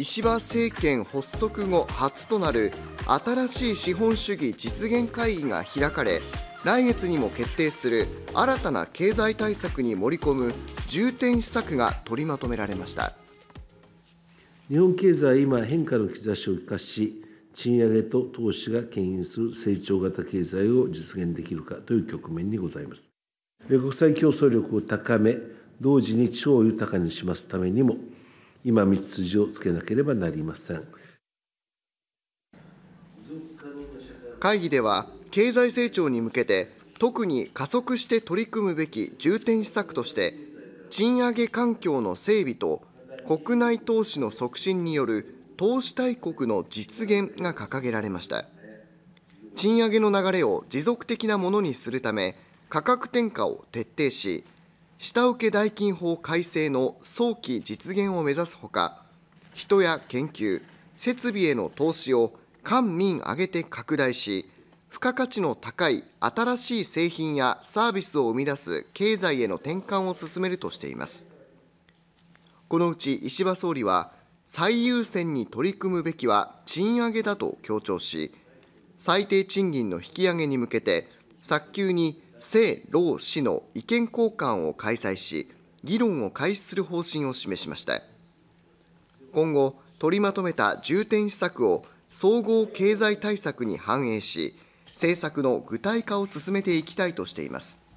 石破政権発足後初となる新しい資本主義実現会議が開かれ来月にも決定する新たな経済対策に盛り込む重点施策が取りまとめられました日本経済は今変化の兆しを生かし賃上げと投資が牽引する成長型経済を実現できるかという局面にございます国際競争力を高め同時に地方を豊かにしますためにも今道筋をつけなければなりません会議では経済成長に向けて特に加速して取り組むべき重点施策として賃上げ環境の整備と国内投資の促進による投資大国の実現が掲げられました賃上げの流れを持続的なものにするため価格転嫁を徹底し下請代金法改正の早期実現を目指すほか、人や研究、設備への投資を官民挙げて拡大し、付加価値の高い新しい製品やサービスを生み出す経済への転換を進めるとしています。このうち石破総理は、最優先に取り組むべきは賃上げだと強調し、最低賃金の引き上げに向けて、早急に政労使の意見交換を開催し議論を開始する方針を示しました今後取りまとめた重点施策を総合経済対策に反映し政策の具体化を進めていきたいとしています